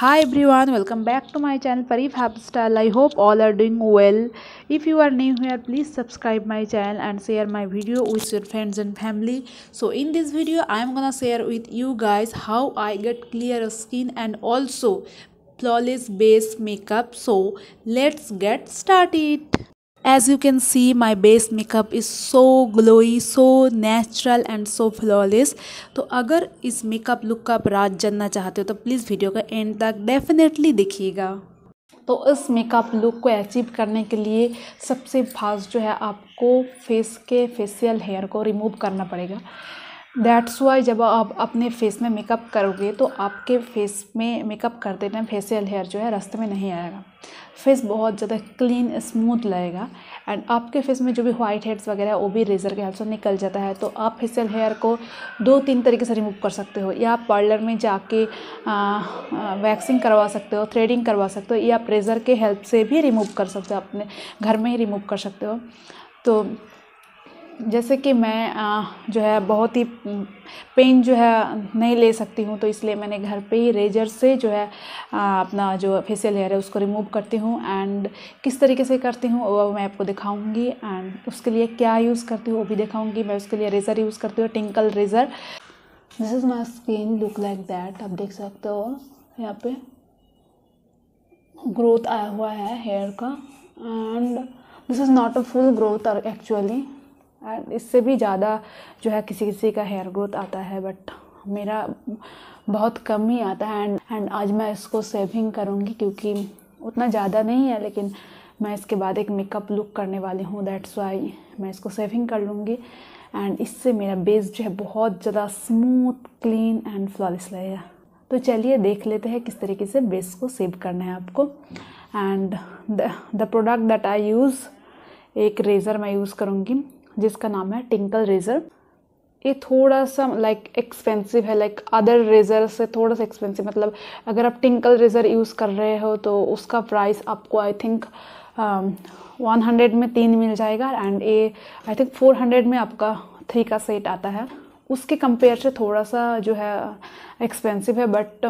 hi everyone welcome back to my channel Parif Habstyle I hope all are doing well if you are new here please subscribe my channel and share my video with your friends and family so in this video I am gonna share with you guys how I get clear skin and also flawless base makeup so let's get started As you can see my base makeup is so glowy, so natural and so flawless. तो अगर इस makeup look का आप राज जानना चाहते हो तो please video का एंड तक डेफिनेटली देखिएगा तो इस मेकअप लुक को अचीव करने के लिए सबसे फास्ट जो है आपको फेस के फेसियल हेयर को रिमूव करना पड़ेगा दैट्स वाई जब आप अपने फेस में मेकअप करोगे तो आपके फेस में मेकअप करते टाइम फेसियल हेयर जो है रास्ते में नहीं आएगा फेस बहुत ज़्यादा क्लीन स्मूथ लगेगा एंड आपके फेस में जो भी वाइट हेड्स वगैरह वो भी रेज़र के हेल्प से निकल जाता है तो आप फेसियल हेयर को दो तीन तरीके से रिमूव कर सकते हो या आप पार्लर में जाके वैक्सिंग करवा सकते हो थ्रेडिंग करवा सकते हो या आप रेज़र के हेल्प से भी रिमूव कर सकते हो अपने घर में ही रिमूव कर सकते हो तो जैसे कि मैं आ, जो है बहुत ही पेन जो है नहीं ले सकती हूँ तो इसलिए मैंने घर पे ही रेजर से जो है आ, अपना जो फेसियल हेयर है उसको रिमूव करती हूँ एंड किस तरीके से करती हूँ वो मैं आपको दिखाऊंगी एंड उसके लिए क्या यूज़ करती हूँ वो भी दिखाऊंगी मैं उसके लिए रेज़र यूज़ करती हूँ Tinkle razor this is my skin look like that आप देख सकते हो यहाँ पे ग्रोथ आया हुआ है हेयर का and this is not a full growth actually and इससे भी ज़्यादा जो है किसी किसी का हेयर ग्रोथ आता है बट मेरा बहुत कम ही आता है एंड एंड आज मैं इसको सेविंग करूँगी क्योंकि उतना ज़्यादा नहीं है लेकिन मैं इसके बाद एक मेकअप लुक करने वाली हूँ दैट्स वाई मैं इसको सेविंग कर लूँगी एंड इससे मेरा बेस जो है बहुत ज़्यादा स्मूथ क्लीन एंड फ्लॉलेस रहेगा तो चलिए देख लेते हैं किस तरीके से बेस को सेव करना है आपको and the product that I use एक रेज़र मैं यूज़ करूँगी जिसका नाम है टिंकल रेज़र ये थोड़ा सा लाइक like, एक्सपेंसिव है लाइक अदर रेज़र से थोड़ा सा एक्सपेंसिव मतलब अगर आप टिंकल रेज़र यूज़ कर रहे हो तो उसका प्राइस आपको आई थिंक वन हंड्रेड में तीन मिल जाएगा एंड ये आई थिंक फोर हंड्रेड में आपका थ्री का सेट आता है उसके कंपेयर से थोड़ा सा जो है एक्सपेंसिव है but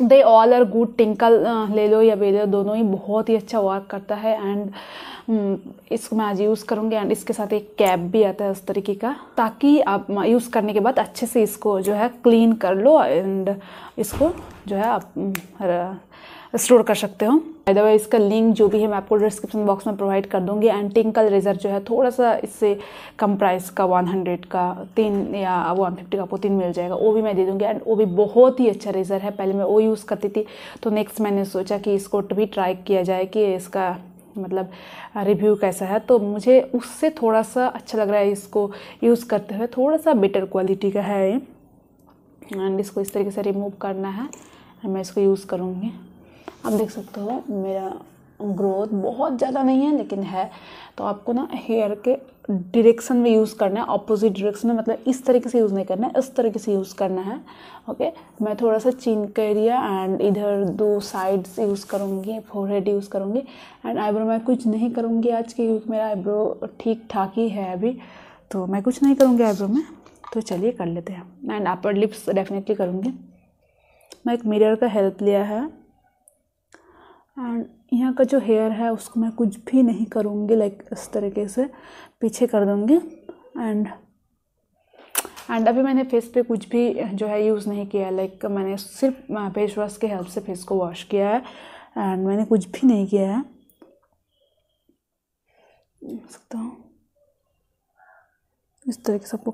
they all are good Tinkle ले लो या बेलो दोनों ही बहुत ही अच्छा वर्क करता है एंड um, इसको मैं आज यूज़ करूँगी एंड इसके साथ एक कैप भी आता है उस तरीके का ताकि आप यूज़ करने के बाद अच्छे से इसको जो है क्लीन कर लो एंड इसको जो है आप स्टोर um, कर सकते हो अदरवाइज इसका लिंक जो भी है मैं आपको डिस्क्रिप्शन बॉक्स में प्रोवाइड कर दूँगी एंड टिंकल रेजर जो है थोड़ा सा इससे कम प्राइस का वन हंड्रेड का तीन या वन फिफ्टी का आपको तीन मिल जाएगा वो भी मैं दे दूँगी एंड वो भी बहुत ही अच्छा रेजर है पहले मैं वो यूज़ करती थी तो नेक्स्ट मैंने सोचा कि इसको भी ट्राई किया जाए कि इसका मतलब रिव्यू कैसा है तो मुझे उससे थोड़ा सा अच्छा लग रहा है इसको यूज़ करते हुए थोड़ा सा बेटर क्वालिटी का है एंड इसको इस तरीके से रिमूव करना है मैं इसको यूज़ करूँगी आप देख सकते हो मेरा ग्रोथ बहुत ज़्यादा नहीं है लेकिन है तो आपको ना हेयर के डरेक्शन में यूज़ करना है ऑपोजिट डरेक्शन में मतलब इस तरीके से यूज़ नहीं करना है इस तरीके से यूज़ करना है ओके मैं थोड़ा सा चिन करिया एरिया एंड इधर दो साइड्स यूज़ करूँगी फोर हेड यूज़ करूँगी एंड आईब्रो मैं कुछ नहीं करूँगी आज के क्योंकि मेरा आईब्रो ठीक ठाक ही है अभी तो मैं कुछ नहीं करूँगी आईब्रो में तो चलिए कर लेते हैं एंड अपर लिप्स डेफिनेटली करूँगी मैं एक मिरर का हेल्प लिया है एंड यहाँ का जो हेयर है उसको मैं कुछ भी नहीं करूँगी लाइक इस तरीके से पीछे कर दूँगी एंड एंड अभी मैंने फेस पे कुछ भी जो है यूज़ नहीं किया लाइक मैंने सिर्फ फेस वॉश के हेल्प से फेस को वॉश किया है एंड मैंने कुछ भी नहीं किया है सकता हूँ इस तरीके से आपको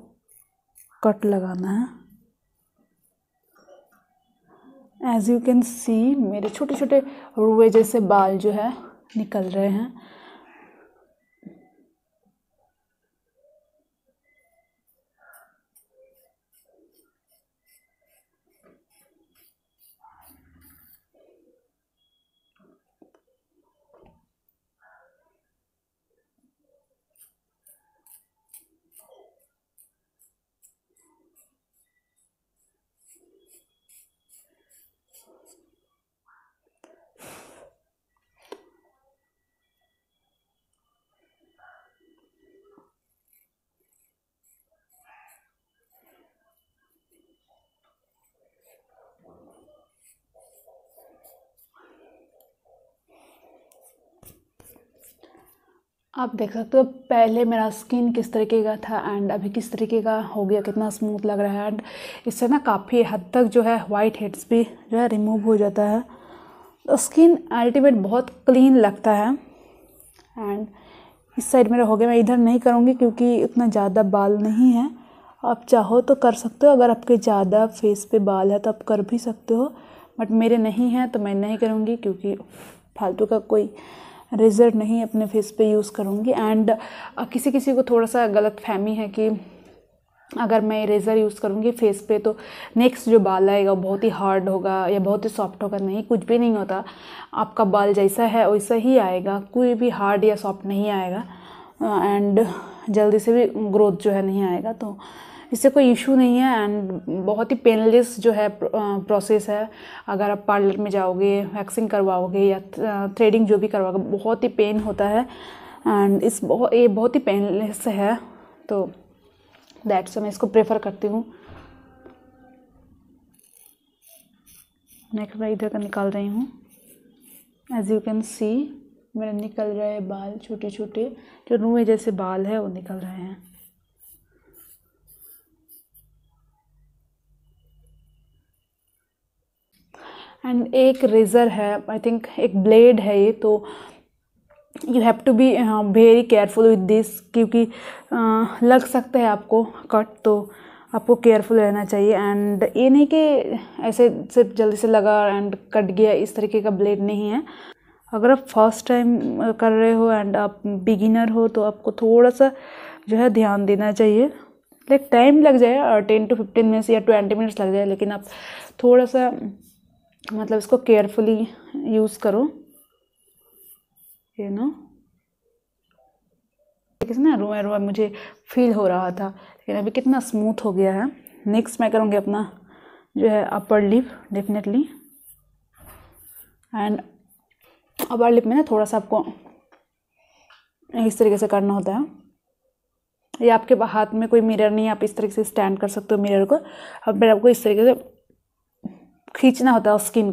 कट लगाना है एज़ यू कैन सी मेरे छोटे छोटे रुए जैसे बाल जो है निकल रहे हैं आप देख सकते हो पहले मेरा स्किन किस तरीके का था एंड अभी किस तरीके का हो गया कितना स्मूथ लग रहा है एंड इससे ना काफ़ी हद तक जो है वाइट हेड्स भी जो है रिमूव हो जाता है तो स्किन अल्टीमेट बहुत क्लीन लगता है एंड इस साइड मेरा हो गया मैं इधर नहीं करूँगी क्योंकि इतना ज़्यादा बाल नहीं है आप चाहो तो कर सकते हो अगर आपके ज़्यादा फेस पे बाल है तो आप कर भी सकते हो बट मेरे नहीं हैं तो मैं नहीं करूँगी क्योंकि फालतू का कोई रेज़र नहीं अपने फेस पे यूज़ करूँगी एंड किसी किसी को थोड़ा सा गलत फहमी है कि अगर मैं रेज़र यूज़ करूँगी फेस पे तो नेक्स्ट जो बाल आएगा बहुत ही हार्ड होगा या बहुत ही सॉफ्ट होगा नहीं कुछ भी नहीं होता आपका बाल जैसा है वैसा ही आएगा कोई भी हार्ड या सॉफ्ट नहीं आएगा एंड जल्दी से भी ग्रोथ जो है नहीं आएगा तो इससे कोई इशू नहीं है एंड बहुत ही पेनलेस जो है प्रोसेस uh, है अगर आप पार्लर में जाओगे वैक्सिंग करवाओगे या थ्रेडिंग uh, जो भी करवाओगे बहुत ही पेन होता है एंड इस बहुत ये बहुत ही पेनलेस है तो दैट्स से मैं इसको प्रेफर करती हूँ नेक्स्ट मैं इधर का निकाल रही हूँ एज यू कैन सी मेरे निकल रहे बाल छोटे छोटे जो रुए जैसे बाल है वो निकल रहे हैं एंड एक रेज़र है आई थिंक एक ब्लेड है ये तो you have to be very careful with this क्योंकि uh, लग सकता है आपको कट तो आपको केयरफुल रहना चाहिए एंड ये नहीं कि ऐसे सिर्फ जल्दी से लगा एंड कट गया इस तरीके का ब्लेड नहीं है अगर आप फर्स्ट टाइम uh, कर रहे हो एंड आप बिगिनर हो तो आपको थोड़ा सा जो है ध्यान देना चाहिए लाइक टाइम लग जाए टेन टू फिफ्टीन मिनट्स या ट्वेंटी मिनट्स लग जाए लेकिन आप थोड़ा सा मतलब इसको केयरफुली यूज़ करो यू नो किसने ना रोए रोए मुझे फील हो रहा था लेकिन अभी कितना स्मूथ हो गया है नेक्स्ट मैं करूँगी अपना जो है upper lip definitely and upper lip में ना थोड़ा सा आपको इस तरीके से करना होता है ये आपके हाथ में कोई मिरर नहीं है आप इस तरीके से स्टैंड कर सकते हो मिरर को अब मैं आपको इस तरीके से খিচ না হতে স্কিন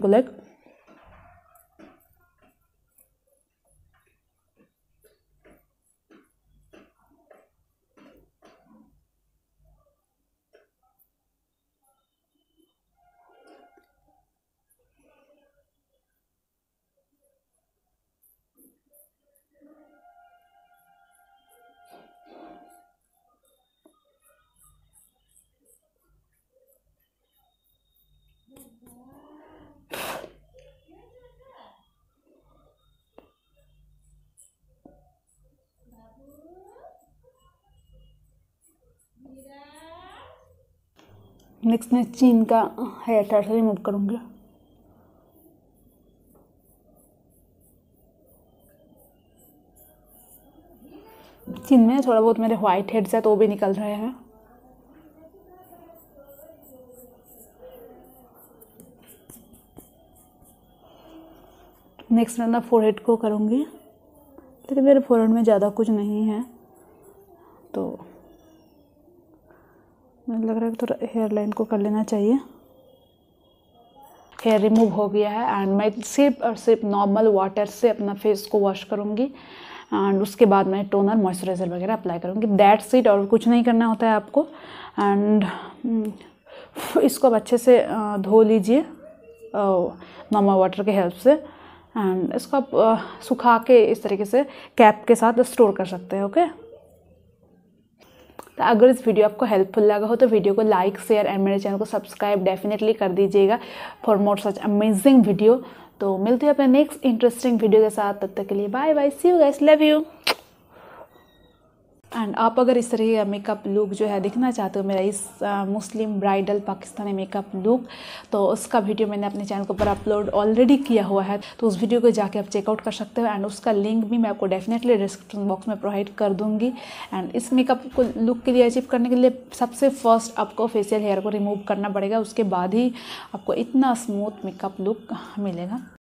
नेक्स्ट मैं चीन का हेयर टर्स रिमूव करूँगी चीन में थोड़ा बहुत मेरे व्हाइट हेड्स है तो वो भी निकल रहे हैं नेक्स्ट मैं ना फोरहेड को करूँगी लेकिन मेरे फोर में ज़्यादा कुछ नहीं है तो लग रहा है थोड़ा हेयर लाइन को कर लेना चाहिए हेयर रिमूव हो गया है एंड मैं सिर्फ और सिर्फ नॉर्मल वाटर से अपना फेस को वॉश करूँगी एंड उसके बाद मैं टोनर मॉइस्चराइज़र वगैरह अप्लाई करूँगी दैट सीट और कुछ नहीं करना होता है आपको एंड हम्म, इसको अब अच्छे से धो लीजिए नॉर्मल वाटर के हेल्प से एंड इसको आप सुखा के इस तरीके से कैप के साथ स्टोर कर सकते हैं ओके okay? तो अगर इस वीडियो आपको हेल्पफुल लगा हो तो वीडियो को लाइक शेयर एंड मेरे चैनल को सब्सक्राइब डेफिनेटली कर दीजिएगा for more such amazing video तो मिलते हैं अपने नेक्स्ट इंटरेस्टिंग वीडियो के साथ तब तक के लिए bye bye see you guys love you and आप अगर इस तरह का मेकअप लुक जो है देखना चाहते हो मेरा इस आ, Muslim bridal Pakistani makeup look तो उसका वीडियो मैंने अपने चैनल के ऊपर अपलोड ऑलरेडी किया हुआ है तो उस वीडियो को जाके आप चेकआउट कर सकते हो एंड उसका लिंक भी मैं आपको डेफिनेटली डिस्क्रिप्शन बॉक्स में प्रोवाइड कर दूँगी एंड इस मेकअप को लुक के लिए अचीव करने के लिए सबसे फर्स्ट आपको फेशियल हेयर को रिमूव करना पड़ेगा उसके बाद ही आपको इतना स्मूथ मेकअप लुक मिलेगा